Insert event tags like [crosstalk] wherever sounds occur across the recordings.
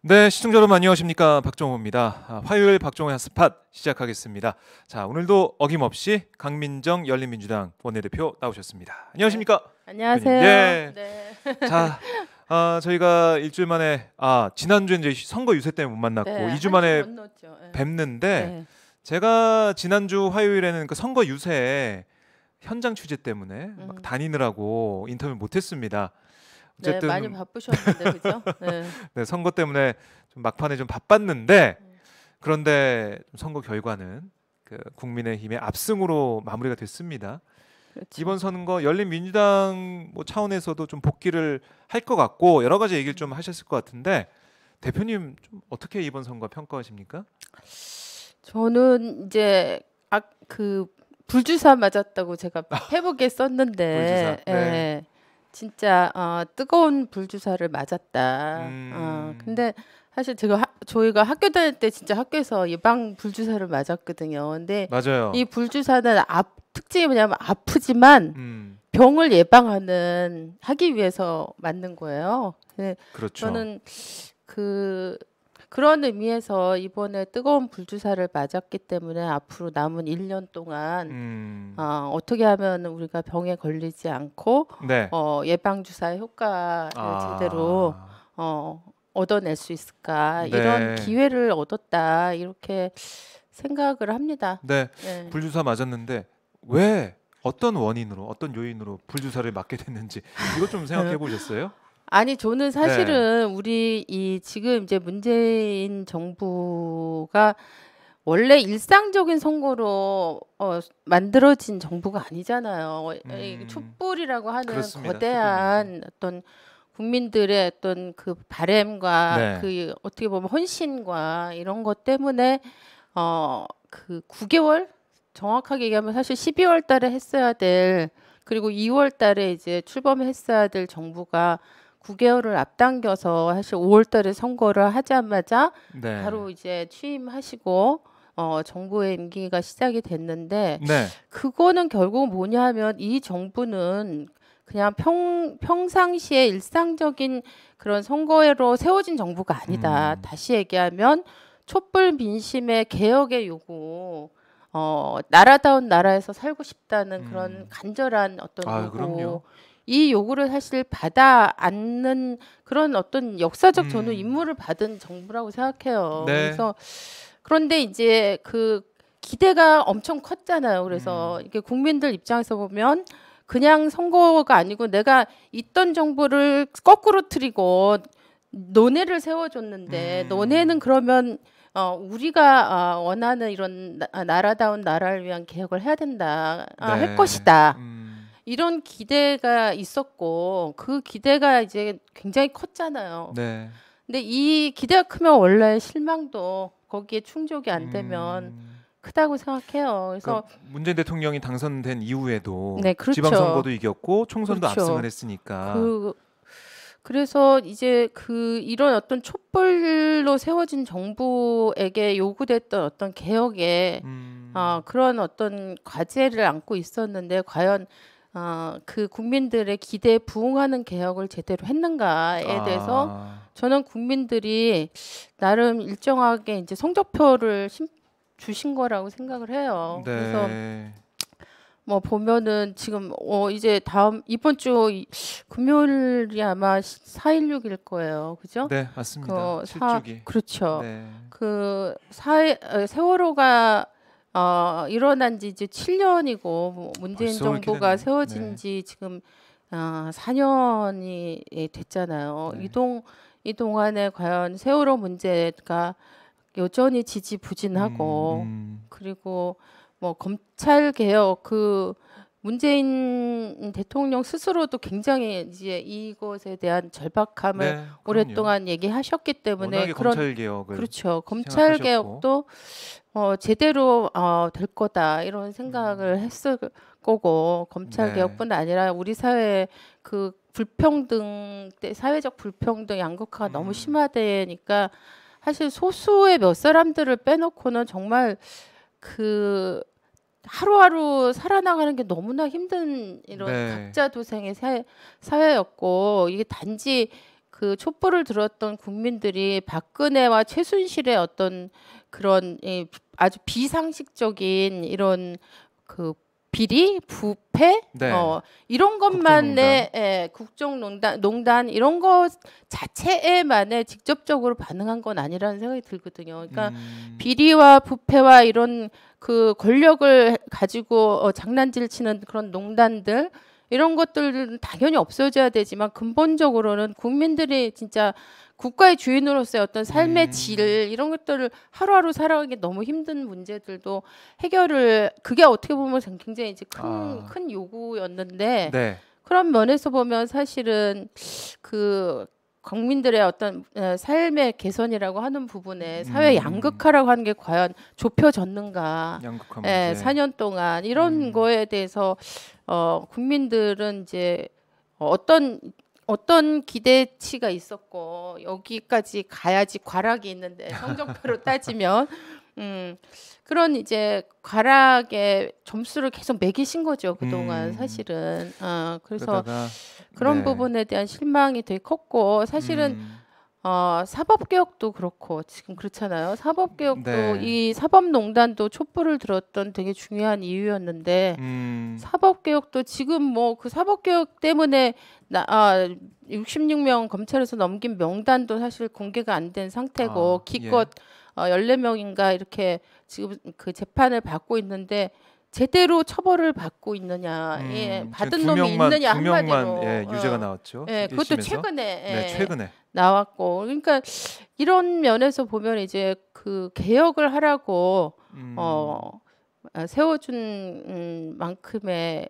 네, 시청자 여러분 안녕하십니까? 박정호입니다. 아, 화요일 박정호의 스팟 시작하겠습니다. 자, 오늘도 어김없이 강민정 열린민주당 원내대표 나오셨습니다. 안녕하십니까? 네, 안녕하세요. 네. 네. 자, 아, 저희가 일주일 만에 아, 지난주에 이제 선거 유세 때문에 못 만났고 네, 이주 만에 네. 뵙는데 네. 제가 지난주 화요일에는 그 선거 유세 현장 취재 때문에 음. 막 다니느라고 인터뷰 못 했습니다. 어쨌든 네, 많이 바쁘셨는데 그죠? 네. [laughs] 네. 선거 때문에 좀 막판에 좀 바빴는데 그런데 선거 결과는 그 국민의힘의 압승으로 마무리가 됐습니다. 그렇죠. 이번 선거 열린 민주당 뭐 차원에서도 좀 복귀를 할 것 같고 여러 가지 얘기를 좀 하셨을 것 같은데 대표님 좀 어떻게 이번 선거 평가하십니까? 저는 이제 아 그 불주사 맞았다고 제가 [laughs] 페북에 썼는데 불주사. 네. 예. 진짜 어, 뜨거운 불주사를 맞았다. 음. 어, 근데 사실 제가 하, 저희가 학교 다닐 때 진짜 학교에서 예방 불주사를 맞았거든요. 근데 맞아요. 이 불주사는 아, 특징이 뭐냐면 아프지만 음. 병을 예방하는 하기 위해서 맞는 거예요. 네. 그렇죠. 저는 그 그런 의미에서 이번에 뜨거운 불주사를 맞았기 때문에 앞으로 남은 1년 동안 음. 어, 어떻게 하면 우리가 병에 걸리지 않고 네. 어, 예방 주사의 효과를 아. 제대로 어, 얻어낼 수 있을까 네. 이런 기회를 얻었다 이렇게 생각을 합니다. 네, 네. 불주사 맞았는데 왜 어떤 원인으로 어떤 요인으로 불주사를 맞게 됐는지 이것 좀 생각해 네. 보셨어요? 아니 저는 사실은 네. 우리 이 지금 이제 문재인 정부가 원래 일상적인 선거로 어, 만들어진 정부가 아니잖아요. 어, 음, 촛불이라고 하는 그렇습니다. 거대한 촛불. 어떤 국민들의 어떤 그 바램과 네. 그 어떻게 보면 헌신과 이런 것 때문에 어 그 9개월 정확하게 얘기하면 사실 12월 달에 했어야 될 그리고 2월 달에 이제 출범했어야 될 정부가 9개월을 앞당겨서 사실 5월달에 선거를 하자마자 네. 바로 이제 취임하시고 어, 정부의 임기가 시작이 됐는데 네. 그거는 결국 뭐냐하면 이 정부는 그냥 평, 평상시에 일상적인 그런 선거로 세워진 정부가 아니다. 음. 다시 얘기하면 촛불 민심의 개혁의 요구, 어, 나라다운 나라에서 살고 싶다는 음. 그런 간절한 어떤 아유, 요구, 그럼요. 이 요구를 사실 받아 안는 그런 어떤 역사적 음. 전후 임무를 받은 정부라고 생각해요. 네. 그래서 그런데 이제 그 기대가 엄청 컸잖아요. 그래서 음. 이게 국민들 입장에서 보면 그냥 선거가 아니고 내가 있던 정부를 거꾸로 틀리고 논의를 세워줬는데 음. 논의는 그러면 어, 우리가 어, 원하는 이런 나, 라다운 나라를 위한 개혁을 해야 된다 어, 네. 할 것이다. 음. 이런 기대가 있었고 그 기대가 이제 굉장히 컸잖아요. 네. 근데 이 기대가 크면 원래 실망도 거기에 충족이 안 되면 음... 크다고 생각해요. 그래서 그러니까 문재인 대통령이 당선된 이후에도 네, 그렇죠. 지방선거도 이겼고 총선도 그렇죠. 압승을 했으니까 그... 그래서 이제 그 이런 어떤 촛불로 세워진 정부에게 요구됐던 어떤 개혁의 음. 어, 그런 어떤 과제를 안고 있었는데 과연 어, 그 국민들의 기대에 부응하는 개혁을 제대로 했는가에 아. 대해서 저는 국민들이 나름 일정하게 이제 성적표를 심, 주신 거라고 생각을 해요. 네. 그래서 뭐 보면은 지금 어 이제 다음 이번 주 금요일이 아마 416일 거예요. 그죠? 네, 맞습니다. 그 사, 그렇죠. 네. 그 사, 어, 세월호가 어, 일어난 지 이제 7년이고 뭐 문재인 정부가 네. 세워진 지 지금 어, 4년이 예, 됐잖아요. 네. 이동 이 동안에 과연 세월호 문제가 여전히 지지부진하고 음, 음. 그리고 뭐 검찰 개혁 그 문재인 대통령 스스로도 굉장히 이제 이것에 대한 절박함을 네, 오랫동안 얘기하셨기 때문에 그런 검찰 개혁을 그렇죠 검찰 개혁도 어, 제대로 어, 될 거다 이런 생각을 음. 했을 거고 검찰 개혁뿐 네. 아니라 우리 사회 그 불평등 때 사회적 불평등 양극화가 음. 너무 심화되니까 사실 소수의 몇 사람들을 빼놓고는 정말 그 하루하루 살아나가는 게 너무나 힘든 이런 네. 각자 도생의 사회, 사회였고 이게 단지 그 촛불을 들었던 국민들이 박근혜와 최순실의 어떤 그런 예, 아주 비상식적인 이런 그 비리, 부패, 네. 어, 이런 것만의 예, 국정농단, 농단 이런 것자체에만의 직접적으로 반응한 건 아니라는 생각이 들거든요. 그러니까 음. 비리와 부패와 이런 그 권력을 가지고 어, 장난질 치는 그런 농단들 이런 것들은 당연히 없어져야 되지만 근본적으로는 국민들이 진짜 국가의 주인으로서의 어떤 삶의 음. 질 이런 것들을 하루하루 살아가기 너무 힘든 문제들도 해결을 그게 어떻게 보면 굉장히 이제 큰큰 아. 큰 요구였는데 네. 그런 면에서 보면 사실은 그 국민들의 어떤 삶의 개선이라고 하는 부분에 음. 사회 양극화라고 하는 게 과연 좁혀졌는가? 양극화 예, 4년 동안 이런 음. 거에 대해서 어, 국민들은 이제 어떤 어떤 기대치가 있었고 여기까지 가야지 과락이 있는데 성적표로 [laughs] 따지면 음, 그런 이제 과락의 점수를 계속 매기신 거죠 그동안 음. 사실은. 어, 그래서 그러다가, 그런 네. 부분에 대한 실망이 되게 컸고 사실은 음. 어, 사법개혁도 그렇고 지금 그렇잖아요. 사법개혁도 네. 이 사법농단도 촛불을 들었던 되게 중요한 이유였는데 음. 사법개혁도 지금 뭐 그 사법개혁 때문에 나, 아, 66명 검찰에서 넘긴 명단도 사실 공개가 안 된 상태고 아, 예. 기껏 예. 어, 14명인가 이렇게 지금 그 재판을 받고 있는데 제대로 처벌을 받고 있느냐, 음, 예, 받은 놈이 명만, 있느냐 한마디로 예, 어. 유죄가 나왔죠. 예, 그것도 최근에 예, 네, 최근에 나왔고, 그러니까 이런 면에서 보면 이제 그 개혁을 하라고 어, 음. 어, 세워준 음, 만큼의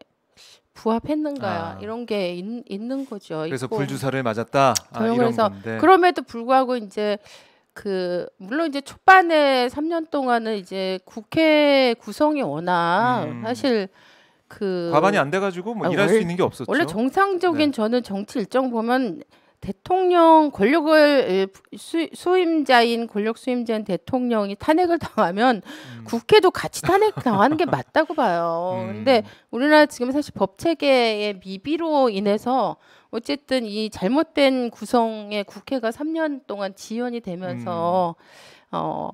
부합했는가 아. 이런 게 있, 는 거죠. 그래서 있고. 불주사를 맞았다. 아, 그래서 건데. 그럼에도 불구하고 이제 그 물론 이제 초반에 3년 동안은 이제 국회 구성이 워낙 음. 사실 그 과반이 안 돼가지고 뭐 아, 일할 수 있는 게 없었죠. 원래 정상적인 네. 저는 정치 일정 보면 대통령 권력을 수임자인 권력 수임자인 대통령이 탄핵을 [laughs] 당하면 음. 국회도 같이 탄핵 당하는 게 맞다고 봐요. 음. 근데 우리나라 지금 사실 법 체계의 미비로 인해서 어쨌든 이 잘못된 구성의 국회가 3년 동안 지연이 되면서 음. 어,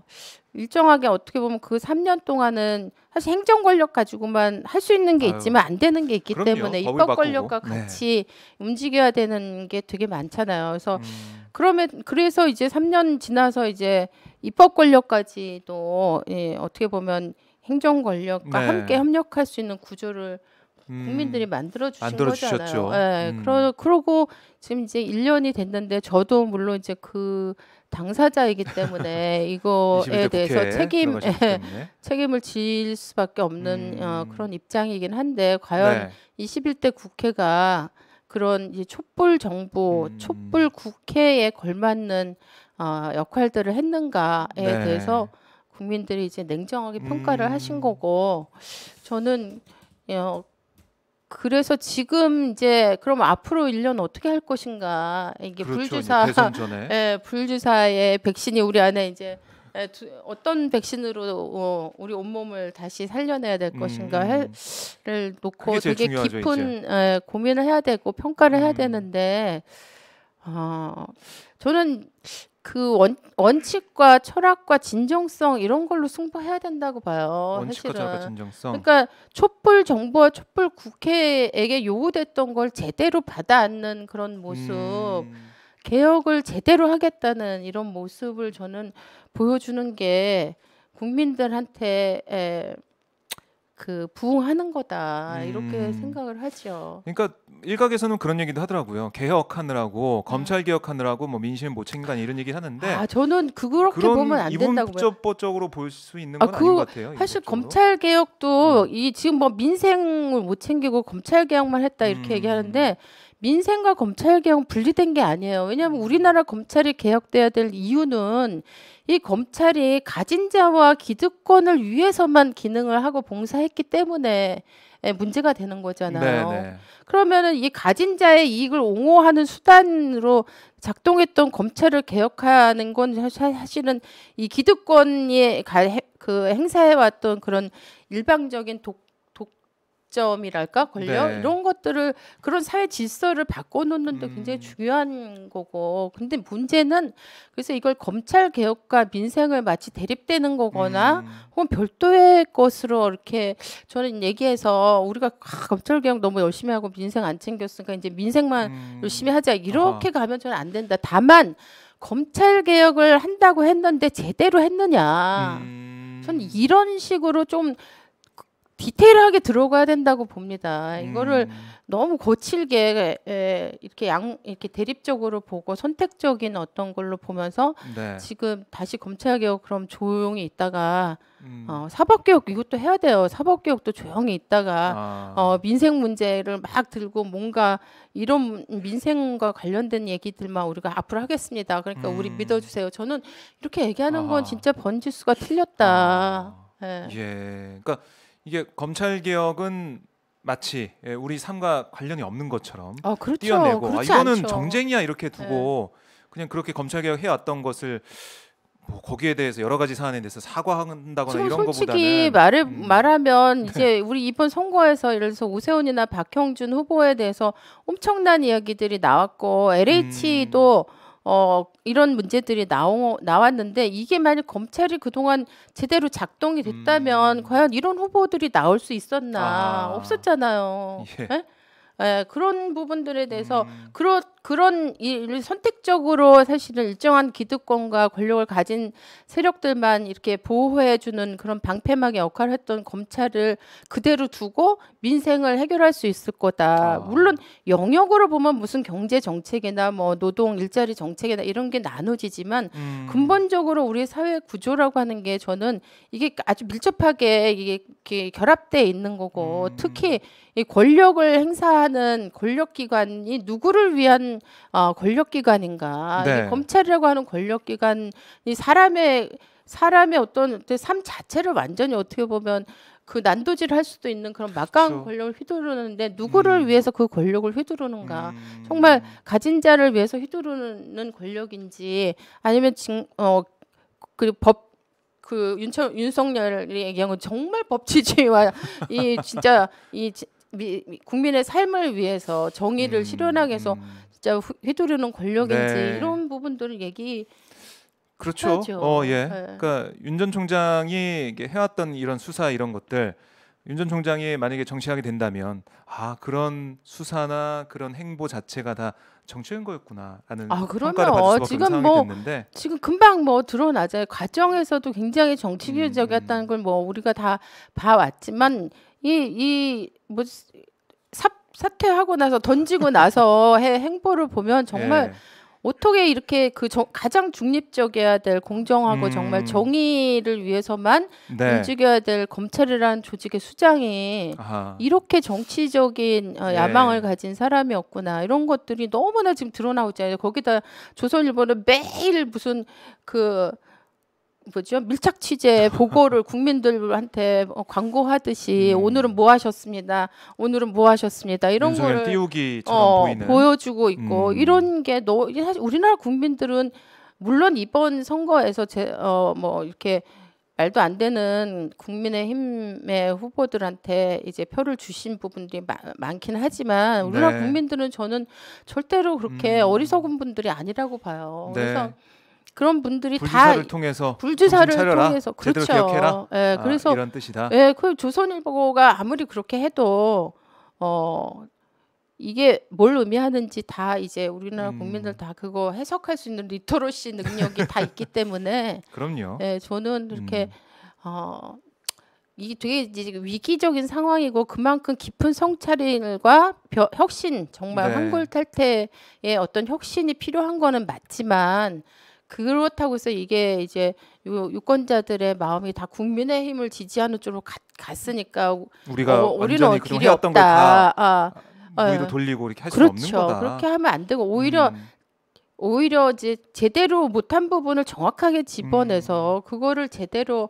일정하게 어떻게 보면 그 3년 동안은 사실 행정 권력 가지고만 할 수 있는 게 있지만 안 되는 게 있기 그럼요. 때문에 입법 권력과 네. 같이 네. 움직여야 되는 게 되게 많잖아요. 그래서 음. 그러면 그래서 이제 3년 지나서 이제 입법 권력까지도 예, 어떻게 보면 행정 권력과 네. 함께 협력할 수 있는 구조를 음. 국민들이 만들어 주신 만들어주셨죠. 거잖아요. 네, 음. 그러 그러고 지금 이제 1년이 됐는데 저도 물론 이제 그 당사자이기 때문에 [laughs] 이거에 대해서 책임 예, 책임을 질 수밖에 없는 음. 어, 그런 입장이긴 한데 과연 네. 21대 국회가 그런 이제 촛불 정부, 음. 촛불 국회에 걸맞는 어, 역할들을 했는가에 네. 대해서 국민들이 이제 냉정하게 평가를 음. 하신 거고 저는 어, 그래서 지금 이제 그럼 앞으로 1년 어떻게 할 것인가 이게 그렇죠, 불주사 [laughs] 예, 불주사의 백신이 우리 안에 이제 예, 두, 어떤 백신으로 어, 우리 온몸을 다시 살려내야 될 것인가를 음. 놓고 되게 깊은 예, 고민을 해야 되고 평가를 해야 음. 되는데 어, 저는 그 원, 원칙과 철학과 진정성 이런 걸로 승부해야 된다고 봐요. 원칙과 사실은. 철학과 진정성. 그러니까 촛불 정부와 촛불 국회에게 요구됐던 걸 제대로 받아안는 그런 모습. 음. 개혁을 제대로 하겠다는 이런 모습을 저는 보여주는 게 국민들한테 에, 그 부흥하는 거다 이렇게 음. 생각을 하죠. 그러니까 일각에서는 그런 얘기도 하더라고요. 개혁하느라고 네. 검찰 개혁하느라고 뭐 민심 못 챙긴다 이런 얘기 를 하는데 아 저는 그렇게 그 보면 안 된다고 이분법적으로 볼 수 있는 아, 건 아, 그, 닌것 같아요. 사실 검찰 개혁도 음. 이 지금 뭐 민생을 못 챙기고 검찰 개혁만 했다 이렇게 음. 얘기하는데 민생과 검찰 개혁 분리된 게 아니에요. 왜냐하면 음. 우리나라 검찰이 개혁돼야 될 이유는 이 검찰이 가진 자와 기득권을 위해서만 기능을 하고 봉사했기 때문에 예, 문제가 되는 거잖아요. 네, 네. 그러면이 가진 자의 이익을 옹호하는 수단으로 작동했던 검찰을 개혁하는 건 사실은 이 기득권이 그 행사해왔던 그런 일방적인 독 관점이랄까 권력 네. 이런 것들을 그런 사회 질서를 바꿔놓는 데 음. 굉장히 중요한 거고 근데 문제는 그래서 이걸 검찰 개혁과 민생을 마치 대립되는 거거나 음. 혹은 별도의 것으로 이렇게 저는 얘기해서 우리가 아, 검찰 개혁 너무 열심히 하고 민생 안 챙겼으니까 이제 민생만 음. 열심히 하자 이렇게 아 가면 저는 안 된다 다만 검찰 개혁을 한다고 했는데 제대로 했느냐 음. 저는 이런 식으로 좀 디테일하게 들어가야 된다고 봅니다. 이거를 음. 너무 거칠게 에, 이렇게 양 이렇게 대립적으로 보고 선택적인 어떤 걸로 보면서 네. 지금 다시 검찰 개혁 그럼 조용히 있다가 음. 어, 사법 개혁 이것도 해야 돼요. 사법 개혁도 조용히 있다가 아. 어, 민생 문제를 막 들고 뭔가 이런 민생과 관련된 얘기들만 우리가 앞으로 하겠습니다. 그러니까 음. 우리 믿어주세요. 저는 이렇게 얘기하는 아. 건 진짜 번지수가 틀렸다. 아. 예. 예. 그러니까. 이게 검찰 개혁은 마치 예, 우리 삶과 관련이 없는 것처럼 아, 그렇죠. 띄어내고 아, 이거는 않죠. 정쟁이야 이렇게 두고 네. 그냥 그렇게 검찰 개혁 해왔던 것을 뭐 거기에 대해서 여러 가지 사안에 대해서 사과한다거나 이런 거보다는 솔직히 말을 음. 말하면 네. 이제 우리 이번 선거에서 예를 들어서 오세훈이나 박형준 후보에 대해서 엄청난 이야기들이 나왔고 LH도 음. 어, 이런 문제들이 나오, 나왔는데 이게 만약 검찰이 그동안 제대로 작동이 됐다면 음. 과연 이런 후보들이 나올 수 있었나 아. 없었잖아요. 예. 네? 네, 그런 부분들에 대해서 음. 그렇 그런 일을 선택적으로 사실은 일정한 기득권과 권력을 가진 세력들만 이렇게 보호해 주는 그런 방패막의 역할을 했던 검찰을 그대로 두고 민생을 해결할 수 있을 거다. 아. 물론 영역으로 보면 무슨 경제 정책이나 뭐 노동 일자리 정책이나 이런 게 나눠지지만 음. 근본적으로 우리 사회 구조라고 하는 게 저는 이게 아주 밀접하게 이게 결합돼 있는 거고 음. 특히 이 권력을 행사하는 권력 기관이 누구를 위한 어, 권력기관인가 네. 검찰이라고 하는 권력기관이 사람의 사람의 어떤 삶 자체를 완전히 어떻게 보면 그 난도질을 할 수도 있는 그런 막강한 그렇죠. 권력을 휘두르는데 누구를 음. 위해서 그 권력을 휘두르는가 음. 정말 가진 자를 위해서 휘두르는 권력인지 아니면 징, 어, 그 법, 그 윤청, 윤석열 얘기한 건 정말 법치주의와 이 진짜 이 지, 미, 국민의 삶을 위해서 정의를 음. 실현하기 위해서 음. 진짜 휘두르는 권력인지 네. 이런 부분들을 얘기 그렇죠. 어, 예. 네. 그러니까 윤 전 총장이 해왔던 이런 수사 이런 것들 윤 전 총장이 만약에 정치하게 된다면 아 그런 수사나 그런 행보 자체가 다 정치인 거였구나라는 아, 평가를 받을 수밖에 지금 뭐, 됐는데 지금 금방 뭐드러나자아 과정에서도 굉장히 정치개적이었다는 음, 걸뭐 우리가 다 봐왔지만 이 이뭐 사퇴하고 나서 던지고 나서 해 [laughs] 행보를 보면 정말 예. 어떻게 이렇게 그 저, 가장 중립적이어야 될 공정하고 음. 정말 정의를 위해서만 네. 움직여야 될 검찰이라는 조직의 수장이 아하. 이렇게 정치적인 어, 네. 야망을 예. 가진 사람이었구나 이런 것들이 너무나 지금 드러나고 있잖아요. 거기다 조선일보는 매일 무슨 그 뭐죠 밀착 취재 보고를 [laughs] 국민들한테 뭐 광고하듯이 음. 오늘은 뭐 하셨습니다 오늘은 뭐 하셨습니다 이런 거를 띄우기처럼 어, 보이는. 보여주고 있고 음. 이런 게너 사실 우리나라 국민들은 물론 이번 선거에서 제어뭐 이렇게 말도 안 되는 국민의힘의 후보들한테 이제 표를 주신 부분들이 마, 많긴 하지만 우리나라 네. 국민들은 저는 절대로 그렇게 음. 어리석은 분들이 아니라고 봐요. 네. 그래서 그런 분들이 불주사를 다 통해서 불주사를 차려라, 통해서 그렇죠. 기억해라. 예, 아, 그래서 이런 뜻이다. 예, 그 조선일보가 아무리 그렇게 해도 어 이게 뭘 의미하는지 다 이제 우리나라 음. 국민들 다 그거 해석할 수 있는 리터러시 능력이 다 있기 때문에 [laughs] 그럼요. 예, 저는 이렇게 음. 어. 이게 되게 이제 위기적인 상황이고 그만큼 깊은 성찰과 인 혁신 정말 네. 한골탈태의 어떤 혁신이 필요한 거는 맞지만 그렇다고 해서 이게 이제 유권자들의 마음이 다 국민의힘을 지지하는 쪽으로 갔, 갔으니까 우리가 어, 우리는 길이 없다. 걸다 아, 무로 아, 예. 돌리고 이렇게 할수 그렇죠. 없는 거다. 그렇게 하면 안 되고 오히려 음. 오히려 이제 제대로 못한 부분을 정확하게 집어내서 음. 그거를 제대로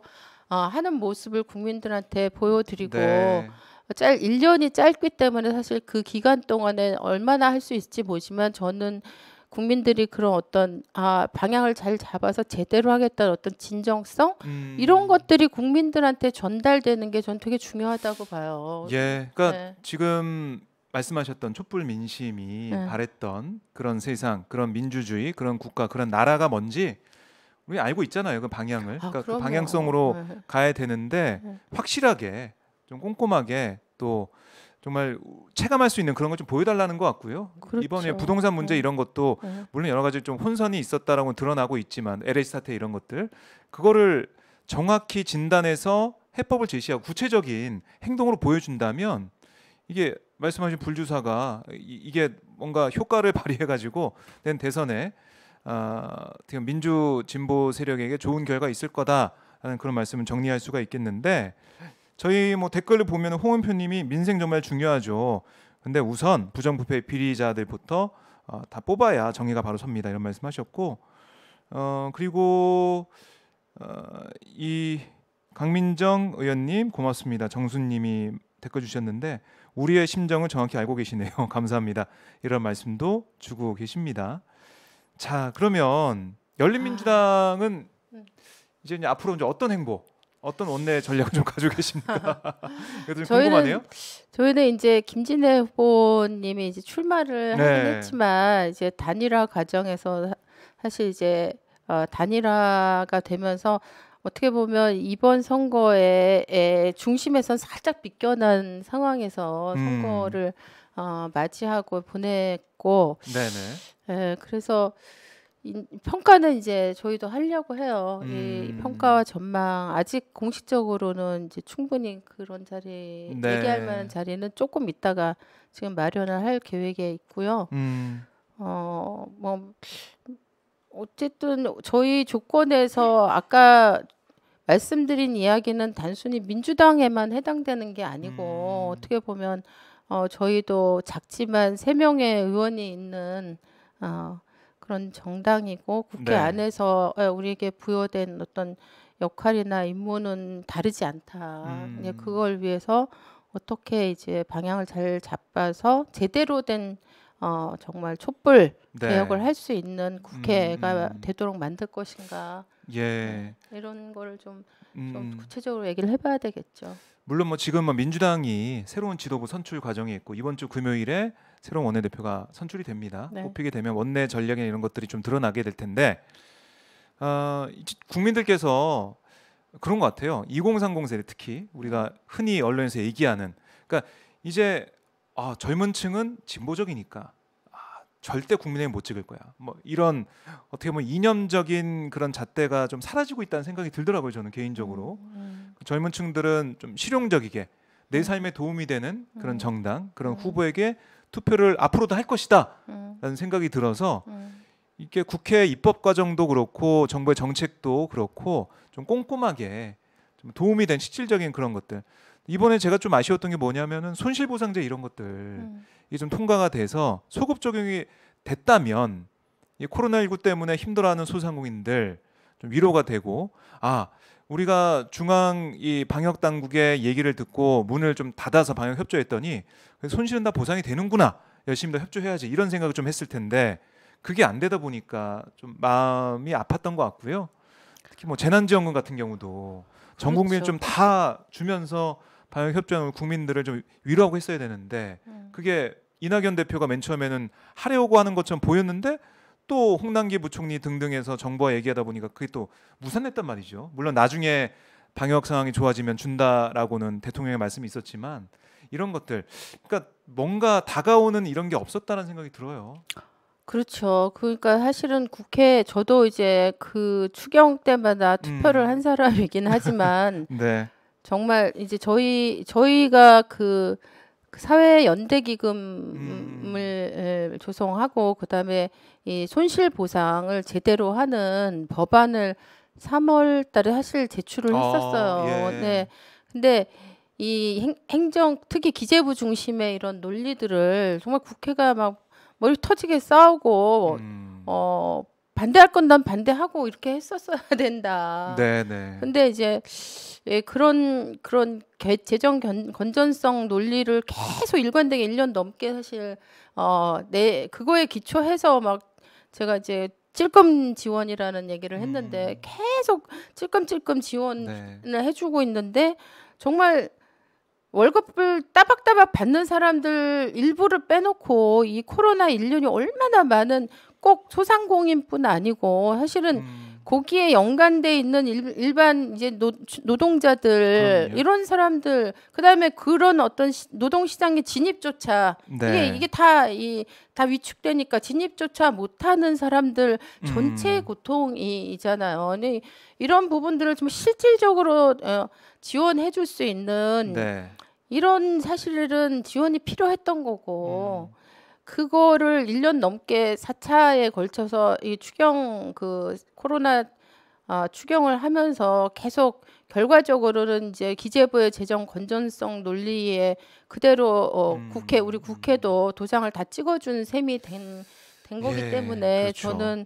어, 하는 모습을 국민들한테 보여드리고 네. 짧 1년이 짧기 때문에 사실 그 기간 동안에 얼마나 할 수 있을지 보시면 저는 국민들이 그런 어떤 아 방향을 잘 잡아서 제대로 하겠다는 어떤 진정성 음. 이런 것들이 국민들한테 전달되는 게 전 되게 중요하다고 봐요. 예, 그러니까 네. 지금 말씀하셨던 촛불 민심이 네. 바랬던 그런 세상, 그런 민주주의, 그런 국가, 그런 나라가 뭔지 우리 알고 있잖아요. 그 방향을. 그러니까 그그 아, 방향성으로 네. 가야 되는데 네. 확실하게 좀 꼼꼼하게 또 정말 체감할 수 있는 그런 걸 좀 보여달라는 것 같고요. 그렇죠. 이번에 부동산 문제 네. 이런 것도 네. 물론 여러 가지 좀 혼선이 있었다라고 드러나고 있지만 LH 사태 이런 것들 그거를 정확히 진단해서 해법을 제시하고 구체적인 행동으로 보여준다면 이게 말씀하신 불주사가 이, 게 뭔가 효과를 [laughs] 발휘해가지고 된 대선에 어, 민주 진보 세력에게 좋은 결과 있을 거다라는 그런 말씀을 정리할 수가 있겠는데 저희 뭐 댓글을 보면 홍은표님이 민생 정말 중요하죠. 근데 우선 부정부패 비리자들부터 어, 다 뽑아야 정의가 바로 섭니다 이런 말씀하셨고 어, 그리고 어, 이 강민정 의원님 고맙습니다. 정수님이 댓글 주셨는데 우리의 심정을 정확히 알고 계시네요. [laughs] 감사합니다. 이런 말씀도 주고 계십니다. 자 그러면 열린민주당은 음. 이제, 앞으로 이제 어떤 행보 어떤 원내 전략좀 가지고 계십니까? [laughs] 좀 저희는, 궁금하네요. 저희는 이제 김진애 후보님이 이제 출마를 네. 하긴 했지만 이제 단일화 과정에서 사실 이제 어, 단일화가 되면서 어떻게 보면 이번 선거의 중심에선 살짝 비껴난 상황에서 음. 선거를 어, 맞이하고 보냈고, 네네. 에, 예, 그래서 인, 평가는 이제 저희도 하려고 해요. 음. 이 평가와 전망 아직 공식적으로는 이제 충분히 그런 자리 네. 얘기할 만한 자리는 조금 있다가 지금 마련을 할 계획에 있고요. 음. 어뭐 어쨌든 저희 조건에서 아까 말씀드린 이야기는 단순히 민주당에만 해당되는 게 아니고 음. 어떻게 보면 어 저희도 작지만 세 명의 의원이 있는 어 그런 정당이고 국회 네. 안에서 우리에게 부여된 어떤 역할이나 임무는 다르지 않다. 음. 예, 그걸 위해서 어떻게 이제 방향을 잘 잡아서 제대로 된 어, 정말 촛불 네. 개혁을 할 수 있는 국회가 음, 음. 되도록 만들 것인가 예. 네, 이런 거를 좀, 음, 좀 음. 구체적으로 얘기를 해봐야 되겠죠. 물론 뭐 지금 뭐 민주당이 새로운 지도부 선출 과정이 있고 이번 주 금요일에 새로운 원내대표가 선출이 됩니다. 네. 뽑히게 되면 원내 전략이나 이런 것들이 좀 드러나게 될 텐데 어, 국민들께서 그런 것 같아요. 2030 세대 특히 우리가 흔히 언론에서 얘기하는 그러니까 이제 아, 젊은 층은 진보적이니까 아, 절대 국민의힘 못 찍을 거야. 뭐 이런 어떻게 보면 이념적인 그런 잣대가 좀 사라지고 있다는 생각이 들더라고요. 저는 개인적으로 음, 음. 그 젊은 층들은 좀 실용적이게 내 음. 삶에 도움이 되는 그런 음. 정당 그런 음. 후보에게 투표를 앞으로도 할 것이다 음. 라는 생각이 들어서 음. 이게 국회 입법 과정도 그렇고 정부의 정책도 그렇고 좀 꼼꼼하게 좀 도움이 된 실질적인 그런 것들 이번에 제가 좀 아쉬웠던 게 뭐냐면은 손실보상제 이런 것들 음. 이게 좀 통과가 돼서 소급 적용이 됐다면 이 코로나19 때문에 힘들어하는 소상공인들 좀 위로가 되고 아 우리가 중앙 이 방역 당국의 얘기를 듣고 문을 좀 닫아서 방역 협조했더니 손실은 다 보상이 되는구나 열심히 더 협조해야지 이런 생각을 좀 했을 텐데 그게 안 되다 보니까 좀 마음이 아팠던 것 같고요. 특히 뭐 재난지원금 같은 경우도 전 국민 그렇죠. 좀다 주면서 방역 협조하는 국민들을 좀 위로하고 했어야 되는데 음. 그게 이낙연 대표가 맨 처음에는 하려고 하는 것처럼 보였는데 또 홍남기 부총리 등등에서 정부와 얘기하다 보니까 그게 또 무산됐단 말이죠. 물론 나중에 방역 상황이 좋아지면 준다라고는 대통령의 말씀이 있었지만 이런 것들 그러니까 뭔가 다가오는 이런 게 없었다는 생각이 들어요. 그렇죠. 그러니까 사실은 국회 저도 이제 그 추경 때마다 투표를 음. 한 사람이긴 하지만 [laughs] 네. 정말 이제 저희 저희가 그그 사회 연대 기금을 음. 조성하고 그다음에 이 손실 보상을 제대로 하는 법안을 3월 달에 사실 제출을 아, 했었어요. 예. 네. 근데 이 행, 정 특히 기재부 중심의 이런 논리들을 정말 국회가 막 머리 터지게 싸우고 음. 어 반대할 건 난 반대하고 이렇게 했었어야 [laughs] 된다. 네네. 네. 근데 이제 예, 그런 그런 개, 재정 견, 건전성 논리를 계속 일관되게 1년 넘게 사실 어내 그거에 기초해서 막 제가 이제 찔끔 지원이라는 얘기를 했는데 음. 계속 찔끔찔끔 지원을 네. 해주고 있는데 정말 월급을 따박따박 받는 사람들 일부를 빼놓고 이 코로나 1년이 얼마나 많은 꼭 소상공인뿐 아니고 사실은 음. 거기에 연관돼 있는 일, 반 이제 노, 노동자들 그럼요. 이런 사람들 그다음에 그런 어떤 시, 노동 시장의 진입조차 네. 이게 이게 다 이 다 위축되니까 진입조차 못하는 사람들 전체의 음. 고통이잖아요. 아니, 이런 부분들을 좀 실질적으로 어, 지원해 줄 수 있는 네. 이런 사실은 지원이 필요했던 거고. 음. 그거를 1년 넘게 4차에 걸쳐서 이 추경 그 코로나 아, 추경을 하면서 계속 결과적으로는 이제 기재부의 재정 건전성 논리에 그대로 어, 음. 국회 우리 국회도 도장을 다 찍어준 셈이 된. 된 거기 예, 때문에 그렇죠. 저는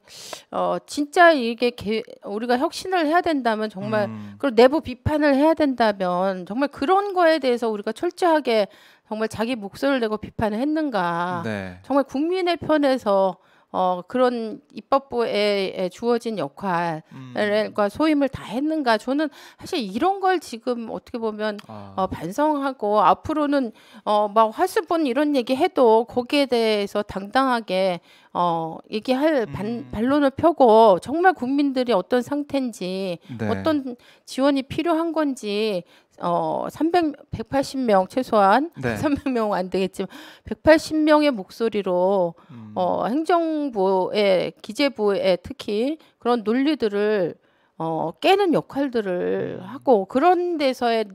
어 진짜 이게 개, 우리가 혁신을 해야 된다면 정말 음. 그리고 내부 비판을 해야 된다면 정말 그런 거에 대해서 우리가 철저하게 정말 자기 목소리를 내고 비판을 했는가. 네. 정말 국민의 편에서 어, 그런 입법부에 주어진 역할과 음. 소임을 다 했는가. 저는 사실 이런 걸 지금 어떻게 보면 아. 어, 반성하고 앞으로는 어, 막 화수분 이런 얘기 해도 거기에 대해서 당당하게 어, 얘기할 반, 음. 반론을 펴고 정말 국민들이 어떤 상태인지 네. 어떤 지원이 필요한 건지 어 300, 180명 최소한 네. 300명 [laughs] 안 되겠지만 180명의 목소리로 음. 어, 행정부의 기재부의 특히 그런 논리들을 어, 깨는 역할들을 음. 하고 그런 데서의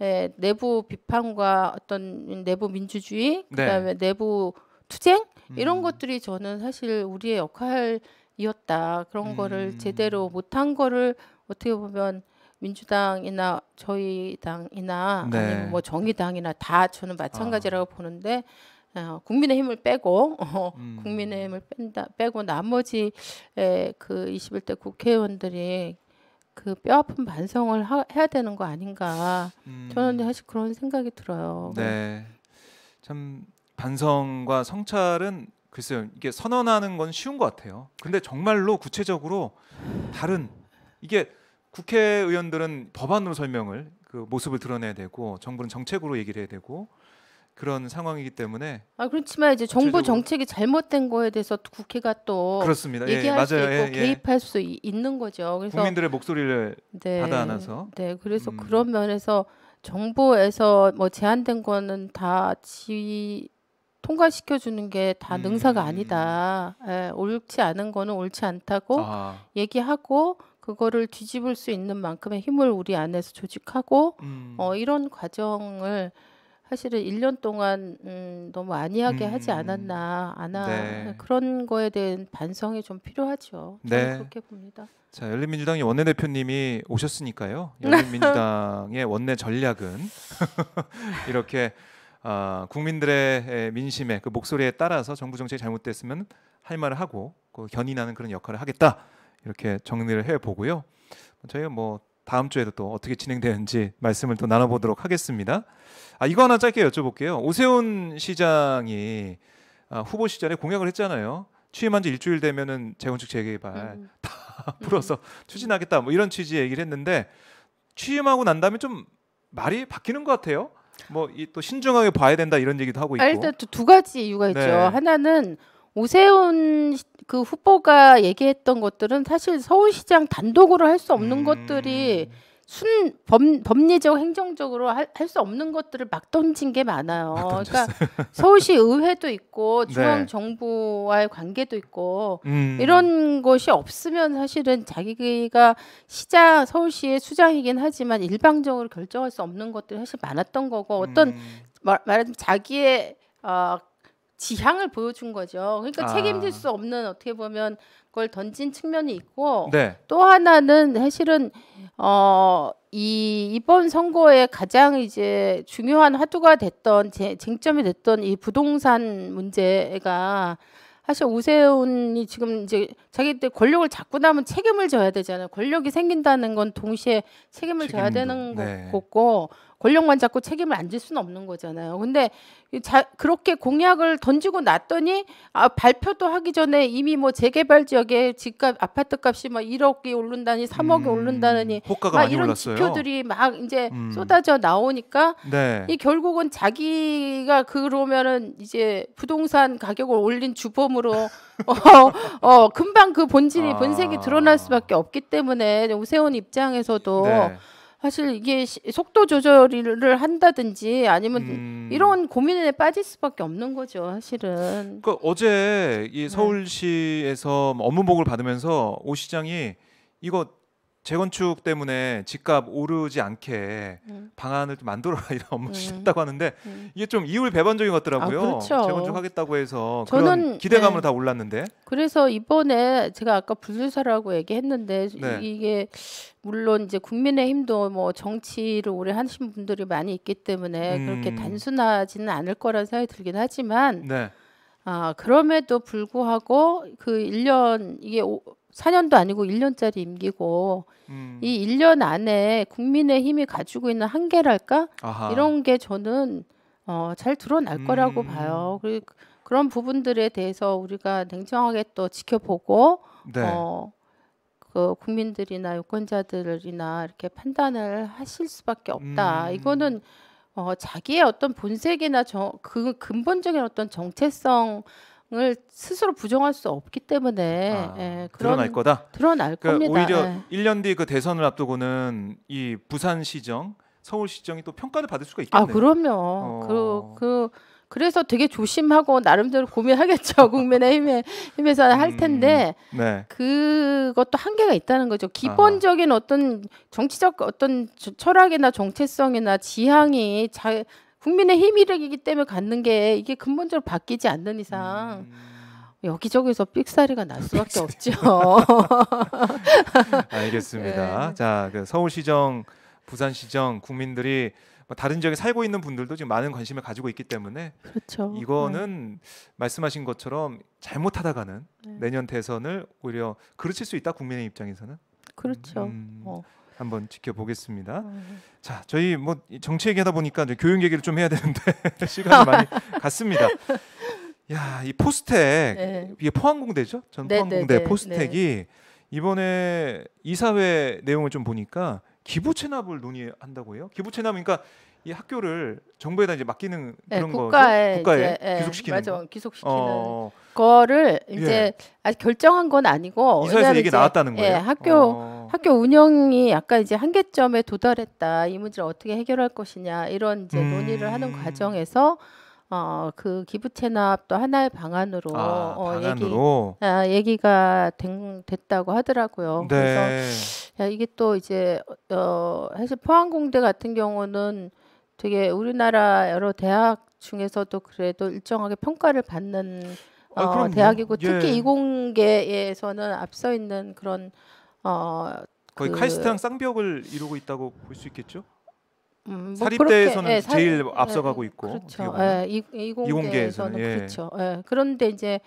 에, 내부 비판과 어떤 내부 민주주의 네. 그다음에 네. 내부 투쟁 이런 음. 것들이 저는 사실 우리의 역할이었다 그런 거를 음. 제대로 못한 거를 어떻게 보면 민주당이나 저희 당이나 네. 아니면 뭐 정의당이나 다 저는 마찬가지라고 아. 보는데 어, 국민의힘을 빼고 어, 음. 국민의힘을 뺀다 빼고 나머지 에, 그 21대 국회의원들이 그 뼈아픈 반성을 하, 해야 되는 거 아닌가 음. 저는 사실 그런 생각이 들어요. 네, 참 반성과 성찰은 글쎄요 이게 선언하는 건 쉬운 것 같아요. 근데 정말로 구체적으로 다른 이게 국회의원들은 법안으로 설명을 그 모습을 드러내야 되고 정부는 정책으로 얘기를 해야 되고 그런 상황이기 때문에 아 그렇지만 이제 정부 정책이 잘못된 거에 대해서 국회가 또 그렇습니다. 예, 얘기할 예, 수 있고 예, 예. 개입할 수 이, 있는 거죠. 그래서 국민들의 목소리를 네, 받아 안아서 네 그래서 음. 그런 면에서 정부에서 뭐 제한된 거는 다 지 통과시켜 주는 게다 음. 능사가 음, 음. 아니다. 예, 옳지 않은 거는 옳지 않다고 아. 얘기하고 그거를 뒤집을 수 있는 만큼의 힘을 우리 안에서 조직하고 음. 어, 이런 과정을 사실은 1년 동안 음, 너무 안이하게 음. 하지 않았나 아나 네. 그런 거에 대한 반성이 좀 필요하죠. 네. 그렇게 봅니다. 자 열린민주당의 원내대표님이 오셨으니까요. 열린민주당의 [laughs] 원내 전략은 [laughs] 이렇게 어, 국민들의 민심의 그 목소리에 따라서 정부 정책이 잘못됐으면 할 말을 하고 그 견인하는 그런 역할을 하겠다. 이렇게 정리를 해 보고요. 저희가 뭐 다음 주에도 또 어떻게 진행되는지 말씀을 또 나눠보도록 하겠습니다. 아 이거 하나 짧게 여쭤볼게요. 오세훈 시장이 아, 후보 시절에 공약을 했잖아요. 취임한 지 일주일 되면은 재건축 재개발 음. 다 풀어서 [laughs] 음. 추진하겠다 뭐 이런 취지의 얘기를 했는데 취임하고 난 다음에 좀 말이 바뀌는 것 같아요. 뭐또 신중하게 봐야 된다 이런 얘기도 하고 있고. 아, 일단 두 가지 이유가 있죠. 네. 하나는 오세훈 그 후보가 얘기했던 것들은 사실 서울시장 단독으로 할 수 없는 음. 것들이 순 법, 법리적 행정적으로 할 수 없는 것들을 막 던진 게 많아요. 아, 그러니까 서울시 의회도 있고 [laughs] 네. 중앙 정부와의 관계도 있고 음. 이런 것이 없으면 사실은 자기가 시장 서울시의 수장이긴 하지만 일방적으로 결정할 수 없는 것들이 사실 많았던 거고 어떤 음. 말, 말하자면 자기의 어, 지향을 보여준 거죠. 그러니까 아. 책임질 수 없는 어떻게 보면 그걸 던진 측면이 있고 네. 또 하나는 사실은 어, 이 이번 선거에 가장 이제 중요한 화두가 됐던 제, 쟁점이 됐던 이 부동산 문제가 사실 오세훈이 지금 이제 자기들 권력을 잡고 나면 책임을 져야 되잖아요. 권력이 생긴다는 건 동시에 책임을 져야 되는 네. 거고 권력만 잡고 책임을 안 질 수는 없는 거잖아요. 근데 자, 그렇게 공약을 던지고 났더니 아, 발표도 하기 전에 이미 뭐 재개발 지역에 집값 아파트 값이 막 1억이 오른다니 3억이 음, 오른다니막 이런 올랐어요. 지표들이 막 이제 음. 쏟아져 나오니까 네. 이 결국은 자기가 그러면은 이제 부동산 가격을 올린 주범으로 어, 어, 금방 그 본질이 아. 본색이 드러날 수밖에 없기 때문에 우세훈 입장에서도 네. 사실 이게 시, 속도 조절을 한다든지 아니면 음. 이런 고민에 빠질 수밖에 없는 거죠 사실은. 그 어제 이 네. 서울시에서 네. 뭐 업무 보고를 받으면서 오 시장이 이거 재건축 때문에 집값 오르지 않게 음. 방안을 좀 만들어라 [laughs] 이런 업무를 네. 시다고 하는데 네. 이게 좀 이율배반적인 것 같더라고요. 아, 그렇죠. 재건축하겠다고 해서 저는, 기대감으로 네. 다 올랐는데. 그래서 이번에 제가 아까 분수사라고 얘기했는데 네. 이게 물론 이제 국민의힘도 뭐 정치를 오래 하신 분들이 많이 있기 때문에 음. 그렇게 단순하지는 않을 거라는 생각이 들긴 하지만 네. 아 그럼에도 불구하고 그 1년 이게 오, 4년도 아니고 1년짜리 임기고 음. 이 1년 안에 국민의 힘이 가지고 있는 한계랄까 아하. 이런 게 저는 어, 잘 드러날 음. 거라고 봐요. 그리고 그, 그런 부분들에 대해서 우리가 냉정하게 또 지켜보고 네. 어, 그 국민들이나 유권자들이나 이렇게 판단을 하실 수밖에 없다. 음. 이거는 어, 자기의 어떤 본색이나 저, 그 근본적인 어떤 정체성 을 스스로 부정할 수 없기 때문에 아, 예, 그런, 드러날 거다. 드러날 그러니까 겁니다. 오히려 예. 1년 뒤 그 대선을 앞두고는 이 부산 시정, 서울 시정이 또 평가를 받을 수가 아, 있겠네요. 아 그럼요. 어. 그, 그 그래서 되게 조심하고 나름대로 고민하겠죠. [laughs] 국민의힘에 힘에서 할 음, 텐데 음, 네. 그것도 한계가 있다는 거죠. 기본적인 아하. 어떤 정치적 어떤 철학이나 정체성이나 지향이 자, 국민의 힘이기 력이 때문에 갖는 게 이게 근본적으로 바뀌지 않는 이상 음. 여기저기서 삑사리가 날 수밖에 없죠. [laughs] 알겠습니다. 네. 자, 그 서울시정, 부산시정 국민들이 뭐 다른 지역에 살고 있는 분들도 지금 많은 관심을 가지고 있기 때문에 그렇죠. 이거는 네. 말씀하신 것처럼 잘못하다가는 네. 내년 대선을 오히려 그르칠 수 있다 국민의 입장에서는 그렇죠. 음, 어. 한번 지켜보겠습니다. 어, 네. 자, 저희 뭐 정치 얘기하다 보니까 이제 교육 얘기를 좀 해야 되는데 [laughs] 시간이 많이 [laughs] 갔습니다. 야, 이 포스텍 네. 이게 포항공대죠? 전 네, 네 포항공대 네, 네. 포스텍이 이번에 이사회 내용을 좀 보니까 기부 체납을 논의한다고 해요. 기부 체납이니까 그러니까 이 학교를 정부에다 이제 맡기는 그런 거 국가에, 국가에 이제, 기속시키는 예, 맞아, 기속시키는. 어. 거를 예. 이제 예. 아직 결정한 건 아니고 이사에서 얘기 나왔다는 예, 거예요. 예, 학교 어. 학교 운영이 약간 이제 한계점에 도달했다. 이 문제를 어떻게 해결할 것이냐 이런 이제 음. 논의를 하는 과정에서 어, 그 기부 체납도 하나의 방안으로, 아, 어, 방안으로. 얘기, 아, 얘기가 된, 됐다고 하더라고요. 네. 그래서 야, 이게 또 이제 어, 사실 포항공대 같은 경우는 되게 우리나라 여러 대학 중에서도 그래도 일정하게 평가를 받는 어, 아, 대학이고 예. 특히 이공계에서는 앞서 있는 그런 어, 거의 그, 카이스트랑 쌍벽을 이루고 있다고 볼 수 있겠죠. 음, 뭐 사립대에서는 예, 제일 사립, 네, 앞서가고 음, 있고 그렇죠. 예, 이, 공계에서는 예. 그렇죠. 예. 그런데 이제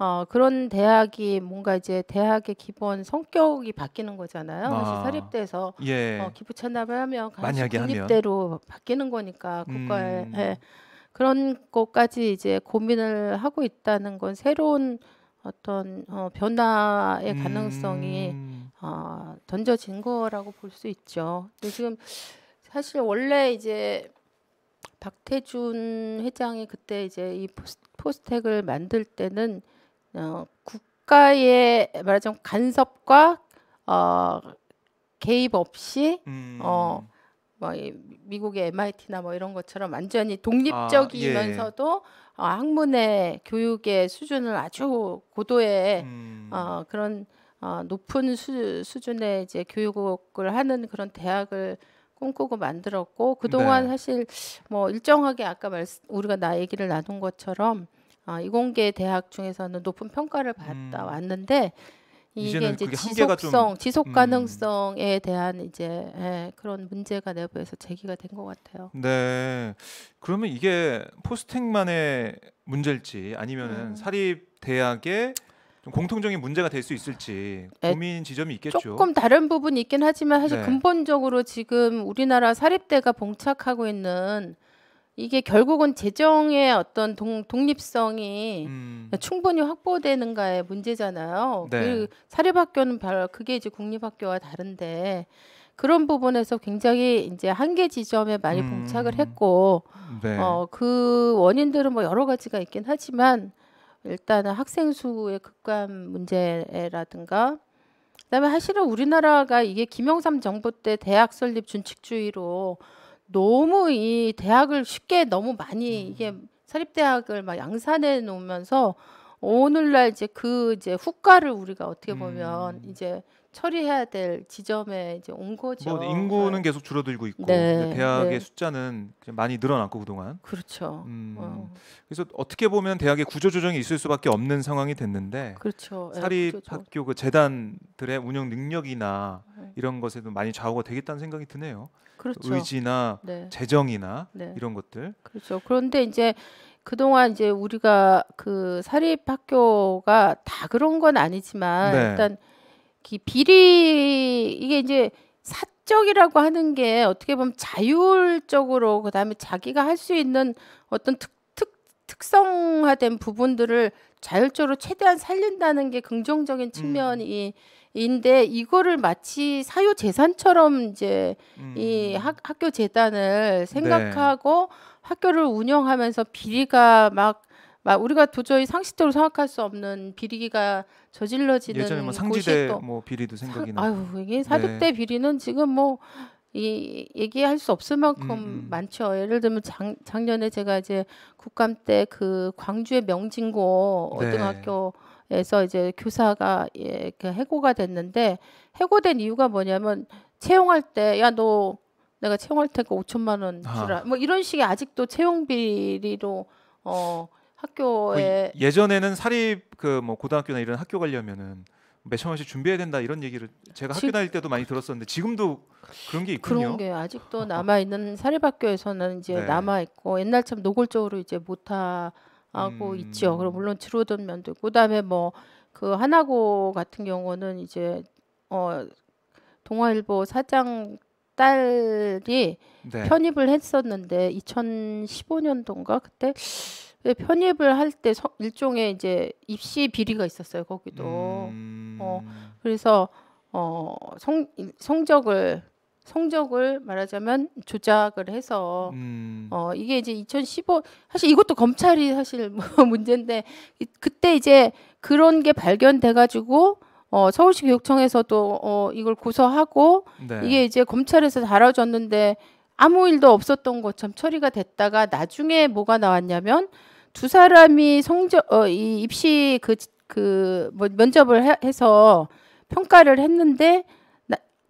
어, 그런 대학이 뭔가 이제 대학의 기본 성격이 바뀌는 거잖아요. 아. 사실 사립대에서 예. 어, 기부 찬납을 하면 만약에 국립대로 바뀌는 거니까 국가의 음. 예. 그런 것까지 이제 고민을 하고 있다는 건 새로운 어떤 어, 변화의 가능성이 음. 어, 던져진 거라고 볼 수 있죠. 근데 지금 사실 원래 이제 박태준 회장이 그때 이제 이 포스텍을 만들 때는 어, 국가의 말하자면 간섭과 어, 개입 없이 음. 어, 뭐 미국의 MIT나 뭐 이런 것처럼 완전히 독립적이면서도 아, 예. 어, 학문의 교육의 수준을 아주 고도의 음. 어, 그런 어, 높은 수, 수준의 이제 교육을 하는 그런 대학을 꿈꾸고 만들었고 그동안 네. 사실 뭐 일정하게 아까 말씀 우리가 나 얘기를 나눈 것처럼 어, 이공계 대학 중에서는 높은 평가를 받다 음. 왔는데 이게 이제 지속성, 좀, 음. 지속 가능성에 음. 대한 이제 예, 그런 문제가 내부에서 제기가 된 것 같아요. 네, 그러면 이게 포스텍만의 문제일지 아니면은 음. 사립 대학의 공통적인 문제가 될 수 있을지 고민 지점이 있겠죠. 조금 다른 부분이 있긴 하지만 사실 네. 근본적으로 지금 우리나라 사립대가 봉착하고 있는 이게 결국은 재정의 어떤 동, 독립성이 음. 충분히 확보되는가의 문제잖아요. 네. 그 사립학교는 바로 그게 이제 국립학교와 다른데 그런 부분에서 굉장히 이제 한계 지점에 많이 음. 봉착을 했고 네. 어, 그 원인들은 뭐 여러 가지가 있긴 하지만 일단은 학생 수의 극감 문제라든가 그다음에 사실은 우리나라가 이게 김영삼 정부 때 대학 설립 준칙주의로 너무 이 대학을 쉽게 너무 많이 음. 이게 사립대학을 막 양산해 놓으면서 오늘날 이제 그 이제 후과를 우리가 어떻게 보면 음. 이제 처리해야 될 지점에 이제 온 거죠. 뭐 인구는 네. 계속 줄어들고 있고 네, 대학의 네. 숫자는 많이 늘어났고 그동안. 그렇죠. 음, 어. 그래서 어떻게 보면 대학의 구조 조정이 있을 수밖에 없는 상황이 됐는데. 그렇죠. 예, 사립 학교 그 재단들의 운영 능력이나 네. 이런 것에도 많이 좌우가 되겠다는 생각이 드네요. 그렇죠. 의지나 네. 재정이나 네. 이런 것들. 그렇죠. 그런데 이제 그동안 이제 우리가 그 사립 학교가 다 그런 건 아니지만 네. 일단 비리 이게 이제 사적이라고 하는 게 어떻게 보면 자율적으로 그다음에 자기가 할 수 있는 어떤 특, 특 특성화된 부분들을 자율적으로 최대한 살린다는 게 긍정적인 측면이 음. 인데 이거를 마치 사유 재산처럼 이제 음. 이 학, 학교 재단을 네. 생각하고 네. 학교를 운영하면서 비리가 막, 막 우리가 도저히 상식적으로 생각할 수 없는 비리가 저질러지는 예전에 뭐 상지대 곳이 또, 뭐 비리도 생각이 나. 아유 이게 사립대 네. 비리는 지금 뭐. 이 얘기할 수 없을 만큼 음. 음. 많죠. 예를 들면 작, 작년에 제가 이제 국감 때 그 광주의 명진고 네. 어등학교 에서 이제 교사가 예, 그 해고가 됐는데 해고된 이유가 뭐냐면 채용할 때 야 너 내가 채용할 테니까 5천만 원 아. 주라 아. 뭐 이런 식의 아직도 채용 비리로 어 학교에 뭐 예전에는 사립 그 뭐 고등학교나 이런 학교 가려면은 몇천 원씩 준비해야 된다 이런 얘기를 제가 학교 다닐 때도 많이 들었었는데 지금도 그런 게 있군요. 그런 게 아직도 남아 있는 사립학교에서는 이제 네. 남아 있고 옛날처럼 노골적으로 이제 못하 하고 음. 있죠. 그럼 물론 들어오 면도 있고 그다음에 뭐그 하나고 같은 경우는 이제 어 동아일보 사장 딸이 네. 편입을 했었는데 2015년도인가 그때 편입을 할 때 일종의 이제 입시 비리가 있었어요 거기도. 음. 어 그래서 어 성 성적을 성적을 말하자면 조작을 해서 음. 어 이게 이제 2015 사실 이것도 검찰이 사실 뭐 [laughs] 문제인데 그때 이제 그런 게 발견돼 가지고 어 서울시 교육청에서도 어 이걸 고소하고 네. 이게 이제 검찰에서 다뤄졌는데 아무 일도 없었던 것처럼 처리가 됐다가 나중에 뭐가 나왔냐면 두 사람이 성적 어 이 입시 그 그 뭐 면접을 해, 해서 평가를 했는데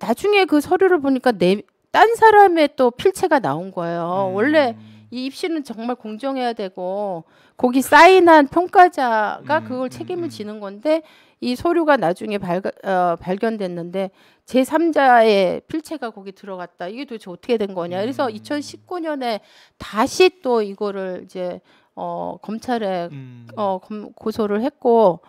나중에 그 서류를 보니까 내, 네, 딴 사람의 또 필체가 나온 거예요. 음. 원래 이 입시는 정말 공정해야 되고 거기 사인한 평가자가 음, 그걸 음, 책임을 음. 지는 건데 이 서류가 나중에 발 어, 발견됐는데 제3자의 필체가 거기 들어갔다. 이게 도대체 어떻게 된 거냐. 그래서 2019년에 다시 또 이거를 이제 어, 검찰에 음. 어, 검, 고소를 했고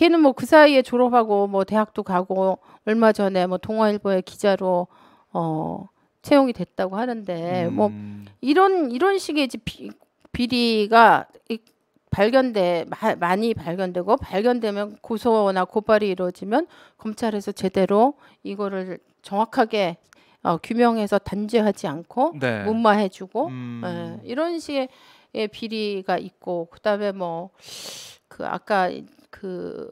걔는 뭐 그 사이에 졸업하고 뭐 대학도 가고 얼마 전에 뭐 동아일보의 기자로 어 채용이 됐다고 하는데 뭐 음. 뭐 이런 이런 식의 이제 비, 비리가 이, 발견돼 마, 많이 발견되고 발견되면 고소나 고발이 이루어지면 검찰에서 제대로 이거를 정확하게 어, 규명해서 단죄하지 않고 네. 무마해주고 음. 예, 이런 식의 예, 비리가 있고 그다음에 뭐 그 아까 그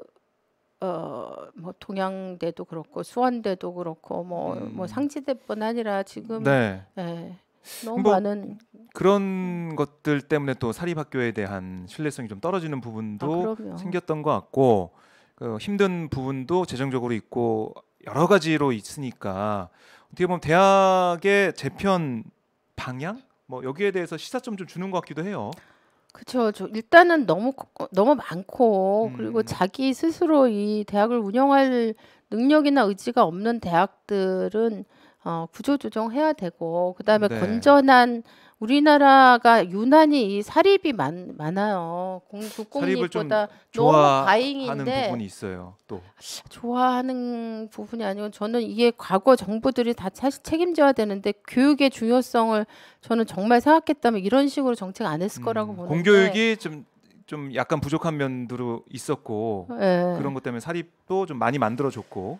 어 뭐 동양대도 그렇고 수원대도 그 뭐뭐 뭐, 음. 뭐 상지대뿐 아니라 지금 네. 예, 너무 뭐 많은 그런 것들 때문에 또 사립학교에 대한 신뢰성이 좀 떨어지는 부분도 아, 생겼던 것 같고 그 힘든 부분도 재정적으로 있고 여러 가지로 있으니까 어떻게 보면 대학의 재편 방향 뭐 여기에 대해서 시사점 좀 주는 것 같기도 해요. 그렇죠. 일단은 너무 어, 너무 많고 음. 그리고 음. 자기 스스로 이 대학을 운영할 능력이나 의지가 없는 대학들은 어, 구조조정해야 되고 그다음에 네. 건전한 우리나라가 유난히 이 사립이 많, 많아요. 공국공립보다 너무 과잉인데 부분이 있어요. 또 좋아하는 부분이 아니고 저는 이게 과거 정부들이 다 사실 책임져야 되는데 교육의 중요성을 저는 정말 생각했다면 이런 식으로 정책 안 했을 음, 거라고 음, 보는데 공교육이 좀 좀 약간 부족한 면도 있었고 네. 그런 것 때문에 사립도 좀 많이 만들어줬고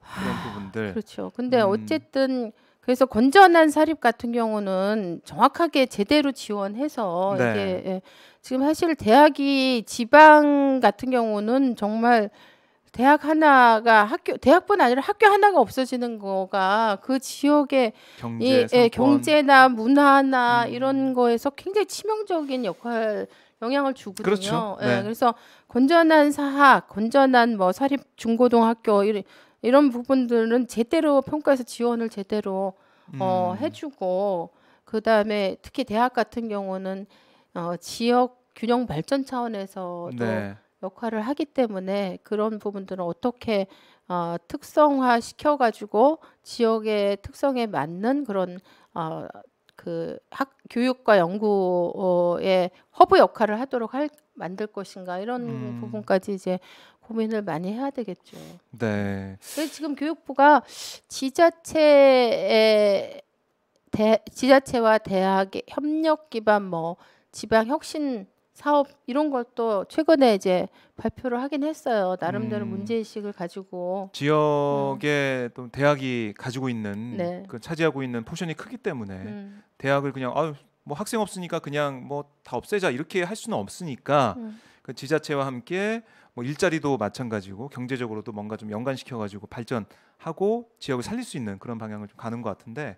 그런 부분들. 그렇죠. 근데 음. 어쨌든 그래서 건전한 사립 같은 경우는 정확하게 제대로 지원해서 네. 이게 예. 지금 사실 대학이 지방 같은 경우는 정말 대학 하나가 학교 대학뿐 아니라 학교 하나가 없어지는 거가 그 지역의 경제, 이, 예, 경제나 문화나 음. 이런 거에서 굉장히 치명적인 역할 영향을 주거든요. 그렇죠. 예, 네. 그래서 건전한 사학, 건전한 뭐 사립 중고등학교 이런 이런 부분들은 제대로 평가해서 지원을 제대로 어, 음. 해주고 그 다음에 특히 대학 같은 경우는 어, 지역 균형 발전 차원에서도 네. 역할을 하기 때문에 그런 부분들은 어떻게 어, 특성화 시켜가지고 지역의 특성에 맞는 그런 어, 그 학, 교육과 연구의 허브 역할을 하도록 할, 만들 것인가 이런 음. 부분까지 이제 고민을 많이 해야 되겠죠. 네. 지금 교육부가 지자체에 대, 지자체와 대학의 협력 기반 뭐 지방 혁신 사업 이런 것도 최근에 이제 발표를 하긴 했어요. 나름대로 음. 문제 의식을 가지고 지역에 음. 또 대학이 가지고 있는 네. 그 차지하고 있는 포션이 크기 때문에 음. 대학을 그냥 아유 뭐 학생 없으니까 그냥 뭐 다 없애자 이렇게 할 수는 없으니까 음. 그 지자체와 함께 뭐 일자리도 마찬가지고 경제적으로도 뭔가 좀 연관시켜 가지고 발전하고 지역을 살릴 수 있는 그런 방향을 좀 가는 것 같은데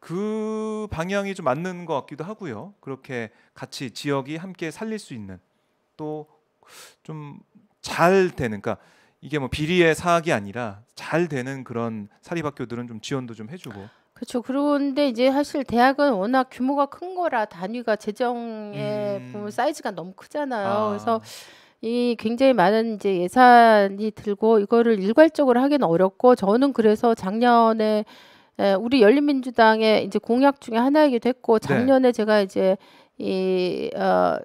그 방향이 좀 맞는 것 같기도 하고요. 그렇게 같이 지역이 함께 살릴 수 있는 또 좀 잘 되는 그러니까 이게 뭐 비리의 사학이 아니라 잘 되는 그런 사립학교들은 좀 지원도 좀 해주고 그렇죠. 그런데 이제 사실 대학은 워낙 규모가 큰 거라 단위가 재정에 음. 보면 그 사이즈가 너무 크잖아요. 아. 그래서 이 굉장히 많은 이제 예산이 들고 이거를 일괄적으로 하기는 어렵고 저는 그래서 작년에 우리 열린민주당의 이제 공약 중에 하나이기도 했고 네. 작년에 네. 제가 이제 이 어,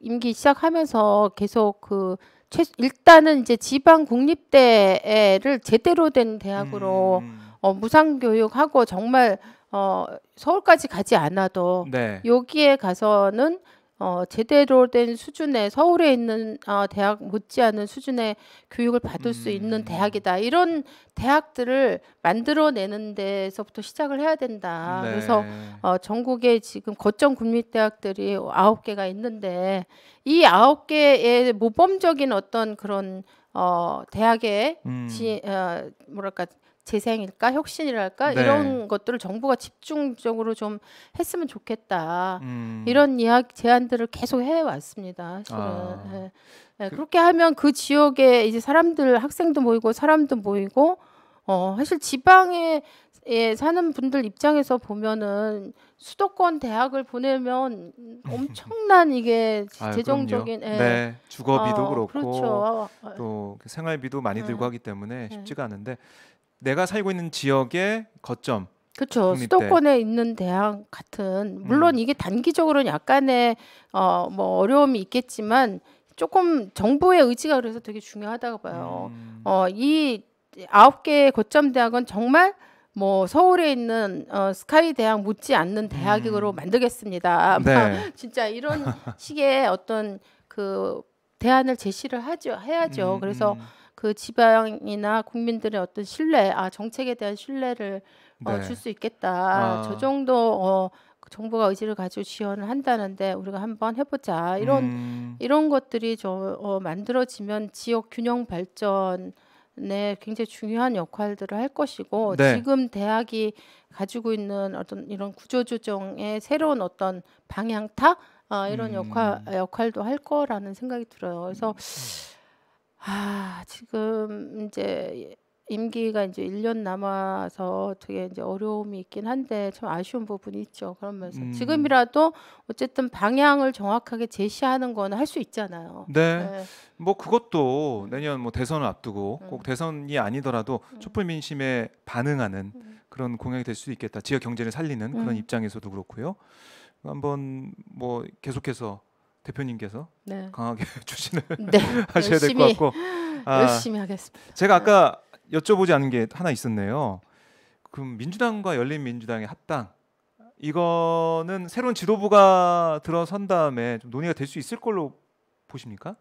임기 시작하면서 계속 그 최, 일단은 이제 지방 국립대를 제대로 된 대학으로 음. 어, 무상 교육하고 정말 어, 서울까지 가지 않아도 네. 여기에 가서는 어, 제대로 된 수준의 서울에 있는 어, 대학 못지않은 수준의 교육을 받을 음. 수 있는 음. 대학이다 이런 대학들을 만들어내는 데서부터 시작을 해야 된다 네. 그래서 어, 전국에 지금 거점 국립대학들이 아홉 개가 있는데 이 아홉 개의 모범적인 어떤 그런 어, 대학의 음. 지, 어, 뭐랄까 재생일까 혁신이랄까 네. 이런 것들을 정부가 집중적으로 좀 했으면 좋겠다 음. 이런 이야기 제안들을 계속 해왔습니다 사실은 아. 네. 네. 그, 렇게 하면 그 지역에 이제 사람들 학생도 모이고 사람도 모이고 어 사실 지방에 예, 사는 분들 입장에서 보면은 수도권 대학을 보내면 엄청난 이게 [laughs] 재정적인 아, 예. 네, 주거비도 어, 그렇고 그렇죠. 또 그 생활비도 많이 네. 들고 하기 때문에 네. 쉽지가 않은데 내가 살고 있는 지역의 거점. 그렇죠. 수도권에 있는 대학 같은 음. 물론 음. 이게 단기적으로는 약간의 어뭐 어려움이 있겠지만 조금 정부의 의지가 그래서 되게 중요하다고 봐요. 음. 어이 아홉 개의 거점 대학은 정말 뭐 서울에 있는 어, 스카이 대학 못지 않는 대학으로 음. 만들겠습니다. 네. [laughs] 진짜 이런 식의 어떤 그 대안을 제시를 하죠 해야죠. 음, 그래서 음. 그 지방이나 국민들의 어떤 신뢰, 아 정책에 대한 신뢰를 어, 네. 줄수 있겠다. 아. 저 정도 어, 그 정부가 의지를 가지고 지원을 한다는데 우리가 한번 해보자. 이런 음. 이런 것들이 저 어, 만들어지면 지역 균형 발전. 네, 굉장히 중요한 역할들을 할 것이고 네. 지금 대학이 가지고 있는 어떤 이런 구조조정의 새로운 어떤 방향타 아, 이런 음. 역할 역할도 할 거라는 생각이 들어요. 그래서 음. 아, 지금 인제 임기가 인제 1년 남아서 되게 인제 어려움이 있긴 한데 참 아쉬운 부분이 있죠. 그러면서 음. 지금이라도 어쨌든 방향을 정확하게 제시하는 거는 할수 있잖아요. 네. 예. 뭐 그것도 내년 뭐 대선을 앞두고 음. 꼭 대선이 아니더라도 음. 촛불 민심에 반응하는 음. 그런 공약이 될 수 있겠다. 지역 경제를 살리는 그런 음. 입장에서도 그렇고요. 한번 뭐 계속해서 대표님께서 네. 강하게 추진을 [laughs] 네. [laughs] 하셔야 될 것 같고 아, 열심히 하겠습니다. 제가 아까 네. 여쭤보지 않은 게 하나 있었네요. 그럼 민주당과 열린민주당의 합당 이거는 새로운 지도부가 들어선 다음에 좀 논의가 될 수 있을 걸로 보십니까?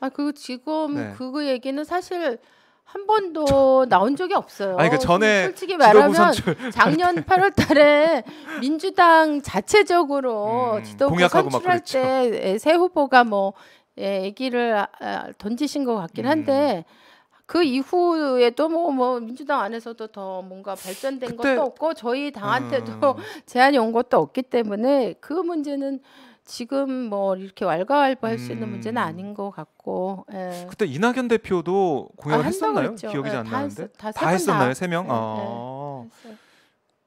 아, 그 지금 네. 그거 얘기는 사실 한 번도 저... 나온 적이 없어요. 아니, 그 전에 솔직히 말하면 [laughs] 작년 8월 달에 민주당 자체적으로 음, 지도부 선출할 때 새 후보가 뭐 예, 얘기를 아, 아, 던지신 것 같긴 한데 음. 그 이후에 또뭐뭐 뭐 민주당 안에서도 더 뭔가 발전된 그때... 것도 없고 저희 당한테도 음. [laughs] 제안이 온 것도 없기 때문에 그 문제는 지금 뭐 이렇게 왈가왈부할 음. 수 있는 음. 문제는 아닌 것 같고. 예. 그때 이낙연 대표도 공연을 아, 했었나요? 기억이 예, 안 나는데. 했, 다, 다 했었나요? 세 명. 예, 예, 아.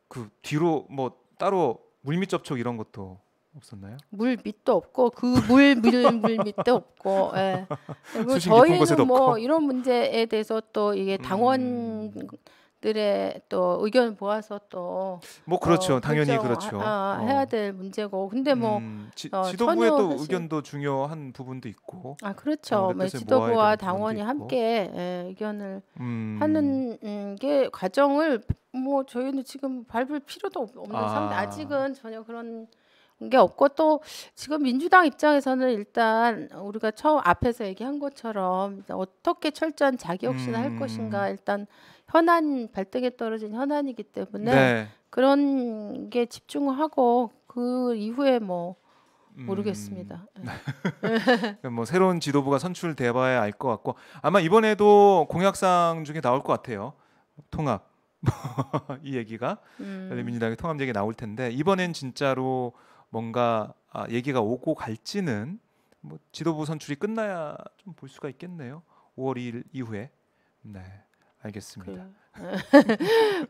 그 뒤로 뭐 따로 물밑 접촉 이런 것도 없었나요? 그 물 밑도 없고 그 물 물물 밑도 없고 예. 그리고 저희는 뭐 없고. 이런 문제에 대해서 또 이게 음. 당원 음. 들의 또 의견을 모아서 또 뭐 그렇죠 어, 당연히 그렇죠 아, 어. 해야 될 문제고 근데 뭐 음, 지, 어, 지도부의 또 사실... 의견도 중요한 부분도 있고 아 그렇죠 뭐, 지도부와 당원이 함께 예, 의견을 음. 하는 음, 게 과정을 뭐 저희는 지금 밟을 필요도 없는 아. 상태 아직은 전혀 그런 게 없고 또 지금 민주당 입장에서는 일단 우리가 처음 앞에서 얘기한 것처럼 어떻게 철저한 자기 혁신을 음. 할 것인가 일단 현안 발등에 떨어진 현안이기 때문에 네. 그런 게 집중하고 그 이후에 뭐 음. 모르겠습니다. 음. 뭐 새로운 지도부가 선출돼봐야 알 것 같고 아마 이번에도 공약상 중에 나올 것 같아요. 통합 [laughs] 이 얘기가 음. 민주당의 통합 얘기 나올 텐데 이번엔 진짜로 뭔가 아, 얘기가 오고 갈지는 뭐 지도부 선출이 끝나야 좀 볼 수가 있겠네요. 5월 2일 이후에. 네. 알겠습니다. 그,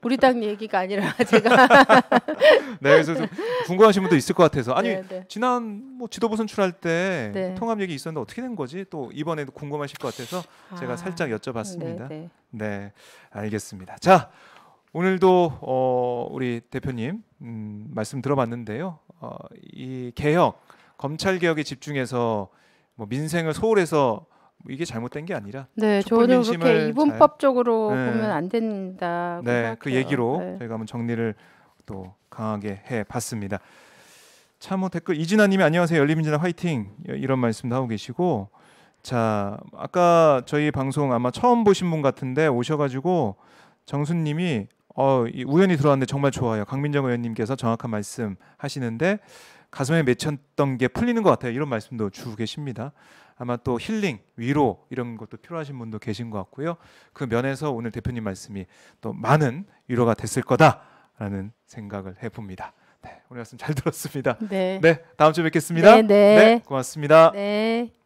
[laughs] 우리 당 얘기가 아니라 [laughs] 제가 [laughs] 네 그래서 좀 궁금하신 분도 있을 것 같아서 아니 네, 네. 지난 뭐 지도부 선출할 때 네. 통합 얘기 있었는데 어떻게 된 거지 또 이번에도 궁금하실 것 같아서 아, 제가 살짝 여쭤봤습니다. 네, 네. 네, 알겠습니다. 자 오늘도 어, 우리 대표님 음, 말씀 들어봤는데요. 어, 이 개혁 검찰 개혁에 집중해서 뭐 민생을 소홀해서 뭐 이게 잘못된 게 아니라 네, 저는 그렇게 이분법적으로 잘... 네. 보면 안 된다. 네, 그 얘기로 네. 저희가 한번 정리를 또 강하게 해봤습니다. 참호 뭐 댓글 이진아님이 안녕하세요 열린민주당 화이팅 이런 말씀도 하고 계시고 자 아까 저희 방송 아마 처음 보신 분 같은데 오셔가지고 정수님이 어, 우연히 들어왔는데 정말 좋아요. 강민정 의원님께서 정확한 말씀 하시는데 가슴에 맺혔던 게 풀리는 것 같아요. 이런 말씀도 주고 계십니다. 아마 또 힐링, 위로 이런 것도 필요하신 분도 계신 것 같고요. 그 면에서 오늘 대표님 말씀이 또 많은 위로가 됐을 거다라는 생각을 해봅니다. 네, 오늘 말씀 잘 들었습니다. 네, 네 다음 주에 뵙겠습니다. 네, 네. 네 고맙습니다. 네.